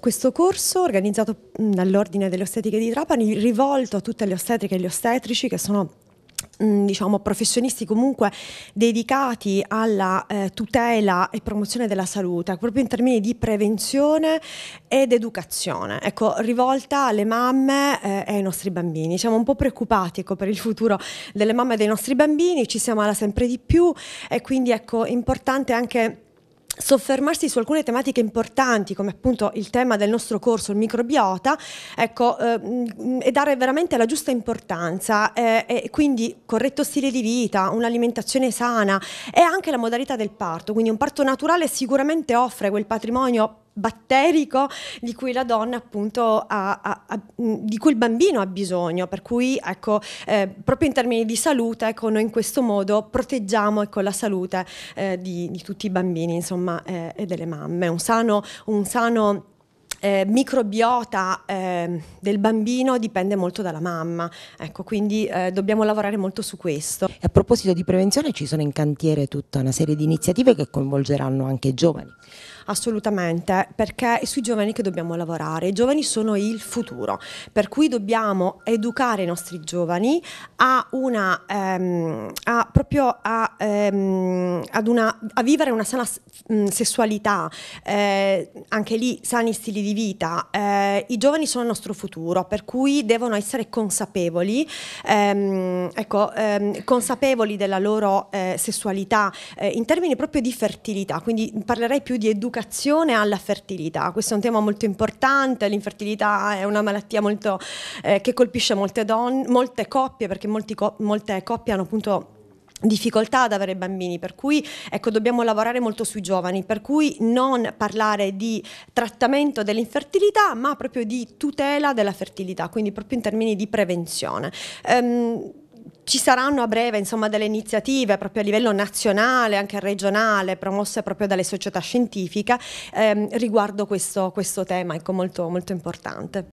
Questo corso, organizzato mm, dall'Ordine delle Ostetiche di Trapani, rivolto a tutte le ostetriche e gli ostetrici che sono mm, diciamo, professionisti comunque dedicati alla eh, tutela e promozione della salute, proprio in termini di prevenzione ed educazione, ecco, rivolta alle mamme eh, e ai nostri bambini. Siamo un po' preoccupati ecco, per il futuro delle mamme e dei nostri bambini, ci siamo ammala sempre di più e quindi ecco, è importante anche soffermarsi su alcune tematiche importanti come appunto il tema del nostro corso, il microbiota, ecco, eh, mm, e dare veramente la giusta importanza eh, e quindi corretto stile di vita, un'alimentazione sana e anche la modalità del parto, quindi un parto naturale sicuramente offre quel patrimonio batterico di cui la donna appunto ha, ha, ha, di cui il bambino ha bisogno per cui ecco eh, proprio in termini di salute ecco noi in questo modo proteggiamo ecco la salute eh, di, di, tutti i bambini insomma eh, e delle mamme un sano, un sano eh, microbiota eh, del bambino dipende molto dalla mamma, ecco, quindi eh, dobbiamo lavorare molto su questo. a proposito di prevenzione ci sono in cantiere tutta una serie di iniziative che coinvolgeranno anche i giovani. Assolutamente, perché è sui giovani che dobbiamo lavorare. I giovani sono il futuro, per cui dobbiamo educare i nostri giovani a una, ehm, a proprio a, ehm, una, a, vivere una sana sessualità, eh, anche lì sani stili di vita. Eh, I giovani sono il nostro futuro, per cui devono essere consapevoli, ehm, ecco, ehm, consapevoli della loro eh, sessualità eh, in termini proprio di fertilità, quindi parlerei più di educazione educazione alla fertilità. Questo è un tema molto importante, l'infertilità è una malattia molto, eh, che colpisce molte, donne, molte coppie perché co- molte coppie hanno appunto difficoltà ad avere bambini, per cui ecco, dobbiamo lavorare molto sui giovani, per cui non parlare di trattamento dell'infertilità, ma proprio di tutela della fertilità, quindi proprio in termini di prevenzione. Um, ci saranno a breve insomma, delle iniziative proprio a livello nazionale, anche regionale, promosse proprio dalle società scientifiche ehm, riguardo questo, questo tema ecco, molto, molto importante.